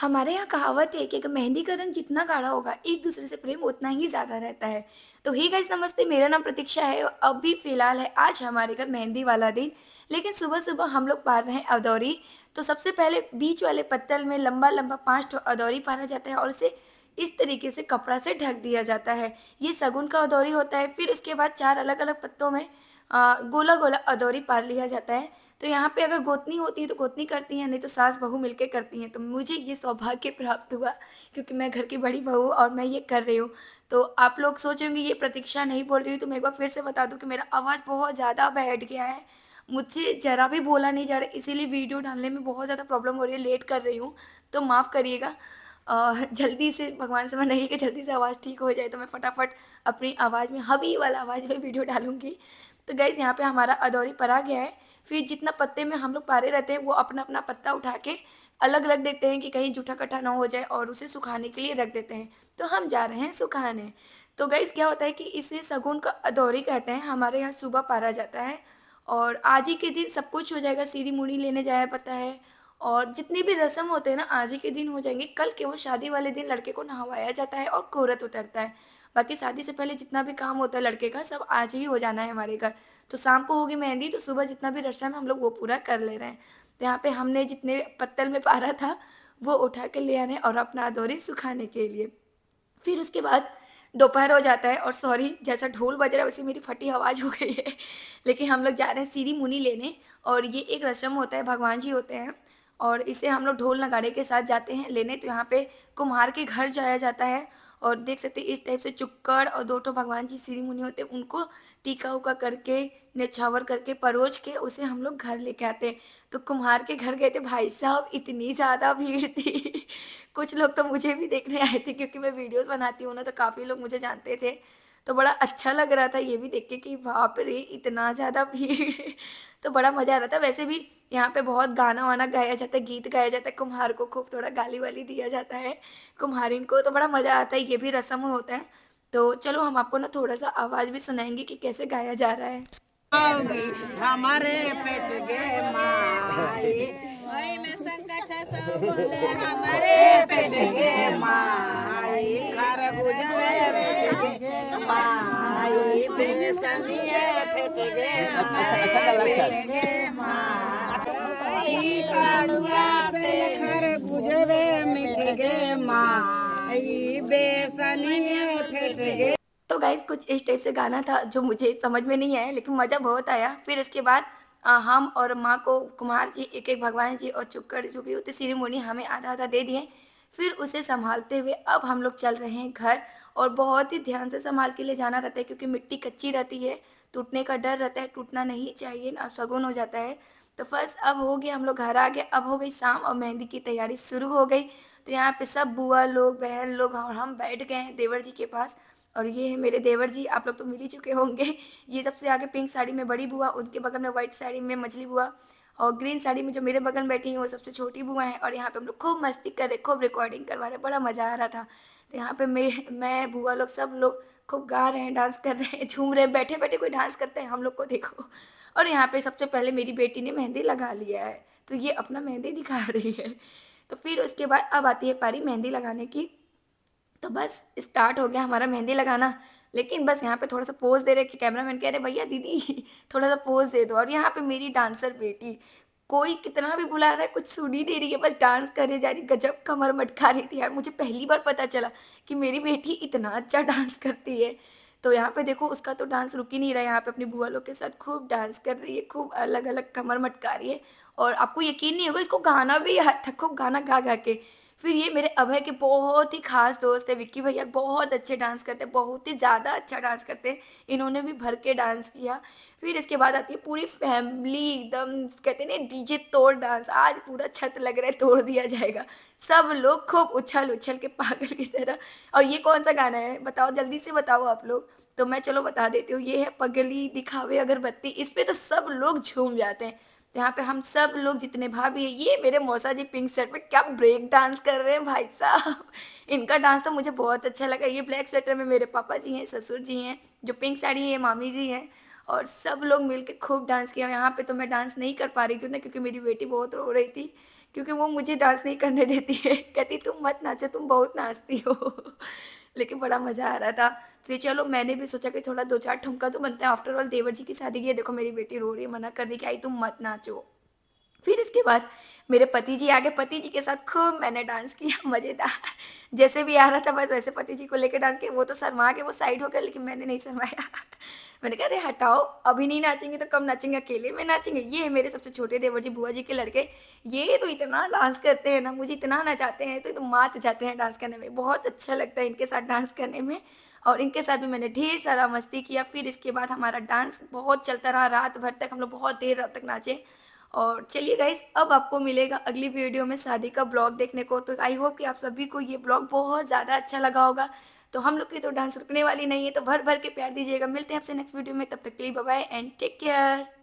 हमारे यहाँ कहावत है कि मेहंदी का रंग जितना गाढ़ा होगा एक दूसरे से प्रेम उतना ही ज़्यादा रहता है तो ही गाइस नमस्ते मेरा नाम प्रतीक्षा है अब अभी फ़िलहाल है आज हमारे घर मेहंदी वाला दिन लेकिन सुबह सुबह हम लोग पार रहे हैं अदौरी तो सबसे पहले बीच वाले पत्तल में लंबा लंबा पाँच ठो अदौरी पारा जाता है और उसे इस तरीके से कपड़ा से ढक दिया जाता है ये सगुन का अदौरी होता है फिर उसके बाद चार अलग अलग पत्तों में गोला गोला अदौरी पार लिया जाता है तो यहाँ पे अगर गोतनी होती है तो गोतनी करती हैं नहीं तो सास बहू मिलके करती हैं तो मुझे ये सौभाग्य प्राप्त हुआ क्योंकि मैं घर की बड़ी बहू और मैं ये कर रही हूँ तो आप लोग सोच रहे होंगे ये प्रतीक्षा नहीं बोल रही तो मैं एक बार फिर से बता दूँ कि मेरा आवाज़ बहुत ज़्यादा बैठ गया है मुझसे ज़रा भी बोला नहीं जा रहा इसीलिए वीडियो डालने में बहुत ज़्यादा प्रॉब्लम हो रही है लेट कर रही हूँ तो माफ़ करिएगा जल्दी से भगवान से नहीं कि जल्दी से आवाज़ ठीक हो जाए तो मैं फटाफट अपनी आवाज़ में हबी वाला आवाज़ में वीडियो डालूँगी तो गैस यहाँ पे हमारा अदौरी परा गया है फिर जितना पत्ते में हम लोग पारे रहते हैं वो अपना अपना पत्ता उठा के अलग रख देते हैं कि कहीं जूठा कट्ठा ना हो जाए और उसे सुखाने के लिए रख देते हैं तो हम जा रहे हैं सुखाने तो गैस क्या होता है कि इसे सगुन का अदौरी कहते हैं हमारे यहाँ सुबह पारा जाता है और आज ही के दिन सब कुछ हो जाएगा सीधी मुड़ी लेने जाया पता है और जितने भी रस्म होते हैं ना आज ही के दिन हो जाएंगे कल केवल शादी वाले दिन लड़के को नहवाया जाता है और कोहरत उतरता है बाकी शादी से पहले जितना भी काम होता है लड़के का सब आज ही हो जाना है हमारे घर तो शाम को होगी मेहंदी तो सुबह जितना भी रस्म है हम लोग वो पूरा कर ले रहे हैं तो यहाँ पे हमने जितने पत्तल में पारा था वो उठा के ले आने और अपना दौरी सुखाने के लिए फिर उसके बाद दोपहर हो जाता है और सॉरी जैसा ढोल बज रहा है वैसे मेरी फटी आवाज़ हो गई है लेकिन हम लोग जा रहे हैं सीरी मुनी लेने और ये एक रस्म होता है भगवान जी होते हैं और इसे हम लोग ढोल नगाड़े के साथ जाते हैं लेने तो यहाँ पे कुम्हार के घर जाया जाता है और देख सकते हैं इस टाइप से चुक्कर और दो ठो भगवान जी श्री मुनि होते उनको टीका उका करके नछावर करके परोज के उसे हम लोग घर लेके आते हैं तो कुम्हार के घर गए थे भाई साहब इतनी ज़्यादा भीड़ थी कुछ लोग तो मुझे भी देखने आए थे क्योंकि मैं वीडियोज़ बनाती हूँ ना तो काफ़ी लोग मुझे जानते थे तो बड़ा अच्छा लग रहा था ये भी देख के कि वहाँ पर इतना ज़्यादा भीड़ तो बड़ा मज़ा आ रहा था वैसे भी यहाँ पे बहुत गाना वाना गाया जाता है गीत गाया जाता है कुम्हार को खूब थोड़ा गाली वाली दिया जाता है कुम्हारिन को तो बड़ा मज़ा आता है ये भी रस्म होता है तो चलो हम आपको ना थोड़ा सा आवाज़ भी सुनाएंगे कि कैसे गाया जा रहा है हमारे पेट के माई में संकट सब बोले हमारे पेट माई खरबूजा तो गाइज कुछ इस टाइप से गाना था जो मुझे समझ में नहीं आया लेकिन मज़ा बहुत आया फिर उसके बाद हम और माँ को कुमार जी एक एक भगवान जी और चुक्कर जो भी होते सीरीमोनी हमें आधा आधा दे दिए फिर उसे संभालते हुए अब हम लोग चल रहे हैं घर और बहुत ही ध्यान से संभाल के लिए जाना रहता है क्योंकि मिट्टी कच्ची रहती है टूटने का डर रहता है टूटना नहीं चाहिए अब सगुन हो जाता है तो फर्स्ट अब हो गया हम लोग घर आ गए अब हो गई शाम और मेहंदी की तैयारी शुरू हो गई तो यहाँ पे सब बुआ लोग बहन लोग और हम बैठ गए हैं देवर जी के पास और ये है मेरे देवर जी आप लोग तो मिल ही चुके होंगे ये सबसे आगे पिंक साड़ी में बड़ी बुआ उनके बगल में व्हाइट साड़ी में मछली बुआ और ग्रीन साड़ी में जो मेरे बगल बैठी हैं वो सबसे छोटी बुआ हैं और यहाँ पे हम लोग खूब मस्ती कर रहे खूब रिकॉर्डिंग करवा रहे बड़ा मज़ा आ रहा था तो यहाँ पे मैं मैं बुआ लोग सब लोग खूब गा रहे हैं डांस कर रहे हैं झूम रहे हैं बैठे बैठे कोई डांस करते हैं हम लोग को देखो और यहाँ पे सबसे पहले मेरी बेटी ने मेहंदी लगा लिया है तो ये अपना मेहंदी दिखा रही है तो फिर उसके बाद अब आती है पारी मेहंदी लगाने की तो बस स्टार्ट हो गया हमारा मेहंदी लगाना लेकिन बस यहाँ पे थोड़ा सा पोज दे रहे कि मैन कह रहे भैया दीदी थोड़ा सा पोज दे दो और यहाँ पे मेरी डांसर बेटी कोई कितना भी बुला रहा है कुछ सुन ही नहीं रही है बस डांस करे जा रही गजब कमर मटका रही थी यार मुझे पहली बार पता चला कि मेरी बेटी इतना अच्छा डांस करती है तो यहाँ पे देखो उसका तो डांस रुक ही नहीं रहा है यहाँ पे अपनी बुआ लोग के साथ खूब डांस कर रही है खूब अलग अलग कमर मटका रही है और आपको यकीन नहीं होगा इसको गाना भी आता खूब गाना गा गा के फिर ये मेरे अभय के बहुत ही खास दोस्त है विक्की भैया बहुत अच्छे डांस करते हैं बहुत ही ज़्यादा अच्छा डांस करते हैं इन्होंने भी भर के डांस किया फिर इसके बाद आती है पूरी फैमिली एकदम कहते हैं ना डीजे तोड़ डांस आज पूरा छत लग रहा है तोड़ दिया जाएगा सब लोग खूब उछल उछल के पागल की तरह और ये कौन सा गाना है बताओ जल्दी से बताओ आप लोग तो मैं चलो बता देती हूँ ये है पगली दिखावे अगरबत्ती इस पर तो सब लोग झूम जाते हैं यहाँ पे हम सब लोग जितने भाभी है ये मेरे मौसा जी पिंक शर्ट में क्या ब्रेक डांस कर रहे हैं भाई साहब इनका डांस तो मुझे बहुत अच्छा लगा ये ब्लैक स्वेटर में मेरे पापा जी हैं ससुर जी हैं जो पिंक साड़ी है मामी जी हैं और सब लोग मिलके खूब डांस किया यहाँ पे तो मैं डांस नहीं कर पा रही थी ना क्योंकि मेरी बेटी बहुत रो रही थी क्योंकि वो मुझे डांस नहीं करने देती है कहती तुम मत नाचो तुम बहुत नाचती हो लेकिन बड़ा मज़ा आ रहा था फिर चलो मैंने भी सोचा कि थोड़ा दो चार ठुमका तो बनता है आफ्टर ऑल देवर जी की शादी की देखो मेरी बेटी रो रही है मना कर करने कि आई तुम मत नाचो फिर इसके बाद मेरे पति जी आगे पति जी के साथ खूब मैंने डांस किया मज़ेदार जैसे भी आ रहा था बस वैसे पति जी को लेकर डांस किया वो तो शर्मा के वो साइड हो गया लेकिन मैंने नहीं शर्माया मैंने कहा अरे हटाओ अभी नहीं नाचेंगे तो कब नाचेंगे अकेले में नाचेंगे ये है मेरे सबसे छोटे देवर जी बुआ जी के लड़के ये तो इतना डांस करते हैं ना मुझे इतना नचाते हैं तो, तो मात जाते हैं डांस करने में बहुत अच्छा लगता है इनके साथ डांस करने में और इनके साथ भी मैंने ढेर सारा मस्ती किया फिर इसके बाद हमारा डांस बहुत चलता रहा रात भर तक हम लोग बहुत देर रात तक नाचे और चलिए गाइज अब आपको मिलेगा अगली वीडियो में शादी का ब्लॉग देखने को तो आई होप कि आप सभी को ये ब्लॉग बहुत ज़्यादा अच्छा लगा होगा तो हम लोग की तो डांस रुकने वाली नहीं है तो भर भर के प्यार दीजिएगा मिलते हैं आपसे नेक्स्ट वीडियो में तब तक के लिए बाय एंड टेक केयर